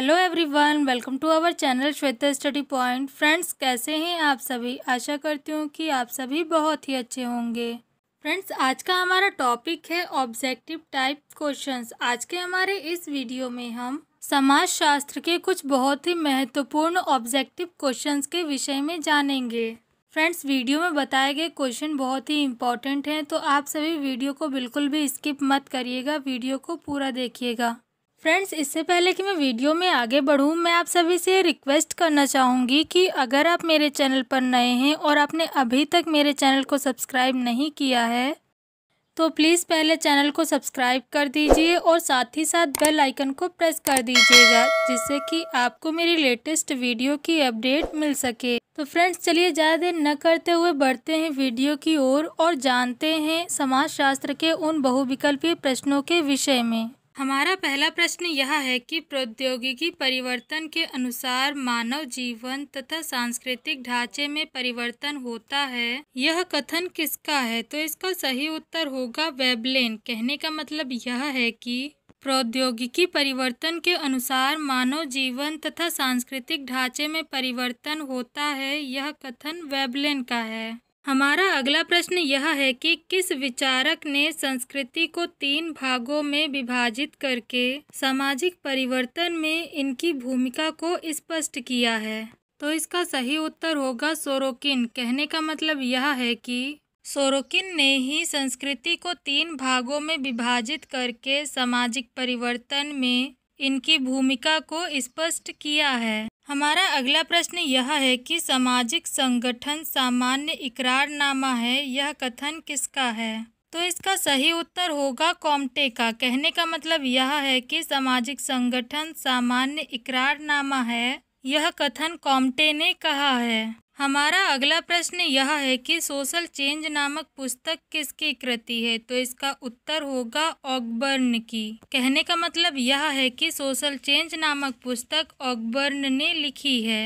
hello everyone welcome to our channel Shweta study point friends कैसे हैं आप सभी आशा करती हूँ कि आप सभी बहुत ही अच्छे होंगे फ्रेंड्स आज का हमारा टॉपिक है ऑब्जेक्टिव टाइप क्वेश्चंस आज के हमारे इस वीडियो में हम समाज शास्त्र के कुछ बहुत ही महत्वपूर्ण ऑब्जेक्टिव क्वेश्चंस के विषय में जानेंगे फ्रेंड्स वीडियो में बताए गए क्वेश्चन बहुत ही इंपॉर्टेंट हैं तो आप सभी वीडियो को बिल्कुल भी स्किप मत करिएगा वीडियो को पूरा देखिएगा फ्रेंड्स इससे पहले कि मैं वीडियो में आगे बढ़ूं मैं आप सभी से रिक्वेस्ट करना चाहूँगी कि अगर आप मेरे चैनल पर नए हैं और आपने अभी तक मेरे चैनल को सब्सक्राइब नहीं किया है तो प्लीज़ पहले चैनल को सब्सक्राइब कर दीजिए और साथ ही साथ बेल आइकन को प्रेस कर दीजिएगा जिससे कि आपको मेरी लेटेस्ट वीडियो की अपडेट मिल सके तो फ्रेंड्स चलिए ज़्यादा देर न करते हुए बढ़ते हैं वीडियो की ओर और, और जानते हैं समाजशास्त्र के उन बहुविकल्पीय प्रश्नों के विषय में हमारा पहला प्रश्न यह है कि प्रौद्योगिकी परिवर्तन के अनुसार मानव जीवन तथा सांस्कृतिक ढांचे में परिवर्तन होता है यह कथन किसका है तो इसका सही उत्तर होगा वेबलेन कहने का मतलब यह है कि प्रौद्योगिकी परिवर्तन के अनुसार मानव जीवन तथा सांस्कृतिक ढांचे में परिवर्तन होता है यह कथन वेबलेन का है हमारा अगला प्रश्न यह है कि किस विचारक ने संस्कृति को तीन भागों में विभाजित करके सामाजिक परिवर्तन में इनकी भूमिका को स्पष्ट किया है तो इसका सही उत्तर होगा सोरोकिन कहने का मतलब यह है कि सोरोकिन ने ही संस्कृति को तीन भागों में विभाजित करके सामाजिक परिवर्तन में इनकी भूमिका को स्पष्ट किया है हमारा अगला प्रश्न यह है कि सामाजिक संगठन सामान्य इकरारनामा है यह कथन किसका है तो इसका सही उत्तर होगा कॉमटे का कहने का मतलब यह है कि सामाजिक संगठन सामान्य इकरारनामा है यह कथन कॉमटे ने कहा है हमारा अगला प्रश्न यह है कि सोशल चेंज नामक पुस्तक किसकी कृति है तो इसका उत्तर होगा ऑकबर्न की कहने का मतलब यह है कि सोशल चेंज नामक पुस्तक ऑकबर्न ने लिखी है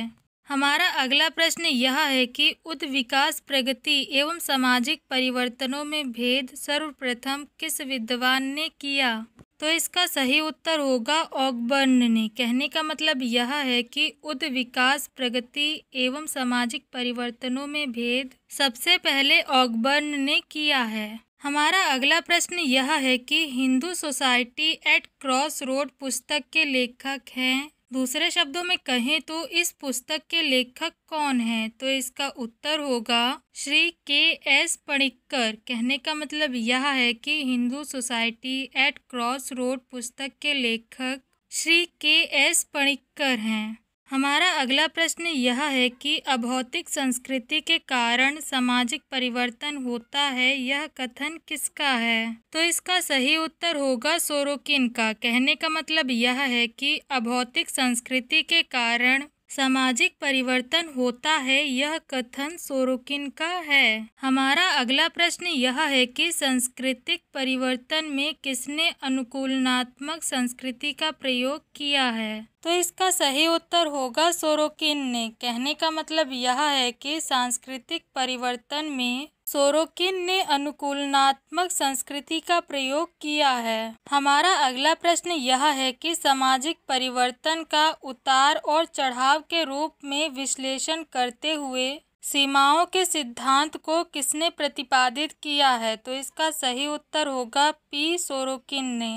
हमारा अगला प्रश्न यह है कि उद विकास प्रगति एवं सामाजिक परिवर्तनों में भेद सर्वप्रथम किस विद्वान ने किया तो इसका सही उत्तर होगा ऑकबर्न ने कहने का मतलब यह है कि उद विकास प्रगति एवं सामाजिक परिवर्तनों में भेद सबसे पहले ऑकबर्न ने किया है हमारा अगला प्रश्न यह है कि Hindu society at cross road पुस्तक के लेखक हैं दूसरे शब्दों में कहें तो इस पुस्तक के लेखक कौन हैं तो इसका उत्तर होगा श्री के एस पणिक्कर कहने का मतलब यह है कि Hindu society at cross road पुस्तक के लेखक श्री के एस पणिक्कर हैं हमारा अगला प्रश्न यह है कि अभौतिक संस्कृति के कारण सामाजिक परिवर्तन होता है यह कथन किसका है तो इसका सही उत्तर होगा सोरोकिन का कहने का मतलब यह है कि अभौतिक संस्कृति के कारण सामाजिक परिवर्तन होता है यह कथन सोरोकिन का है हमारा अगला प्रश्न यह है कि सांस्कृतिक परिवर्तन में किसने अनुकूलनात्मक संस्कृति का प्रयोग किया है तो इसका सही उत्तर होगा सोरोकिन ने कहने का मतलब यह है कि सांस्कृतिक परिवर्तन में सोरोकिन ने अनुकूलनात्मक संस्कृति का प्रयोग किया है हमारा अगला प्रश्न यह है कि सामाजिक परिवर्तन का उतार और चढ़ाव के रूप में विश्लेषण करते हुए सीमाओं के सिद्धांत को किसने प्रतिपादित किया है तो इसका सही उत्तर होगा पी सोरोकिन ने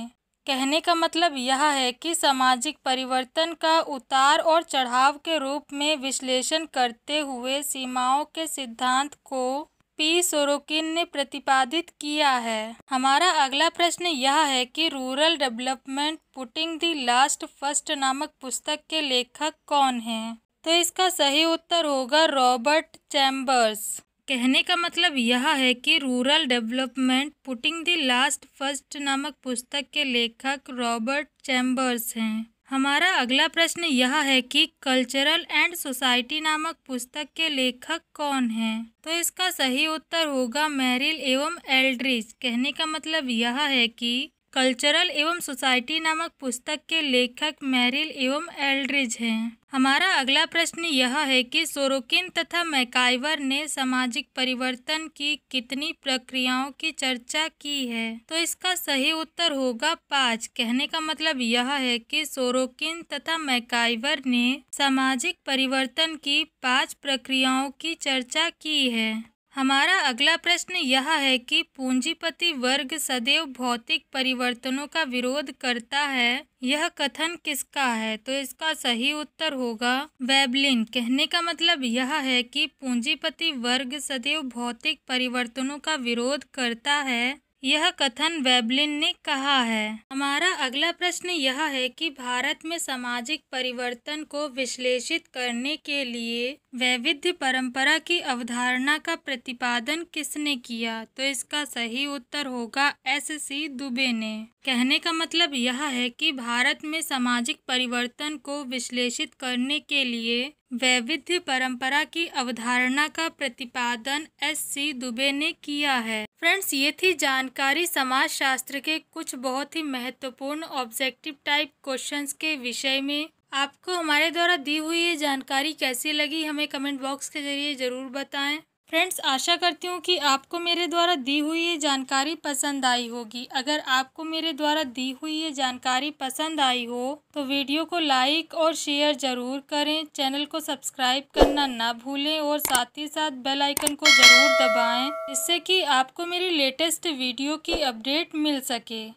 कहने का मतलब यह है कि सामाजिक परिवर्तन का उतार और चढ़ाव के रूप में विश्लेषण करते हुए सीमाओं के सिद्धांत को पी सोरोकिन ने प्रतिपादित किया है हमारा अगला प्रश्न यह है कि rural development putting the last first नामक पुस्तक के लेखक कौन हैं तो इसका सही उत्तर होगा रॉबर्ट चैम्बर्स कहने का मतलब यह है कि rural development putting the last first नामक पुस्तक के लेखक रॉबर्ट चैम्बर्स हैं हमारा अगला प्रश्न यह है कि कल्चरल एंड सोसाइटी नामक पुस्तक के लेखक कौन हैं तो इसका सही उत्तर होगा मैरिल एवं एल्ड्रिज कहने का मतलब यह है कि कल्चरल एवं सोसाइटी नामक पुस्तक के लेखक मैरिल एवं एल्ड्रिज हैं हमारा अगला प्रश्न यह है कि सोरोकिन तथा मैकाइवर ने सामाजिक परिवर्तन की कितनी प्रक्रियाओं की चर्चा की है तो इसका सही उत्तर होगा पाँच कहने का मतलब यह है कि सोरोकिन तथा मैकाइवर ने सामाजिक परिवर्तन की पाँच प्रक्रियाओं की चर्चा की है हमारा अगला प्रश्न यह है कि पूंजीपति वर्ग सदैव भौतिक परिवर्तनों का विरोध करता है यह कथन किसका है तो इसका सही उत्तर होगा वेबलिन कहने का मतलब यह है कि पूंजीपति वर्ग सदैव भौतिक परिवर्तनों का विरोध करता है यह कथन वेबलिन ने कहा है हमारा अगला प्रश्न यह है कि भारत में सामाजिक परिवर्तन को विश्लेषित करने के लिए वैविध्य परंपरा की अवधारणा का प्रतिपादन किसने किया तो इसका सही उत्तर होगा एस सी दुबे ने कहने का मतलब यह है कि भारत में सामाजिक परिवर्तन को विश्लेषित करने के लिए वैविध्य परंपरा की अवधारणा का प्रतिपादन एस सी दुबे ने किया है फ्रेंड्स ये थी जानकारी समाज शास्त्र के कुछ बहुत ही महत्वपूर्ण ऑब्जेक्टिव टाइप क्वेश्चंस के विषय में आपको हमारे द्वारा दी हुई ये जानकारी कैसी लगी हमें कमेंट बॉक्स के जरिए ज़रूर बताएं फ्रेंड्स आशा करती हूँ कि आपको मेरे द्वारा दी हुई ये जानकारी पसंद आई होगी अगर आपको मेरे द्वारा दी हुई ये जानकारी पसंद आई हो तो वीडियो को लाइक और शेयर ज़रूर करें चैनल को सब्सक्राइब करना ना भूलें और साथ ही साथ बेल आइकन को ज़रूर दबाएं जिससे कि आपको मेरी लेटेस्ट वीडियो की अपडेट मिल सके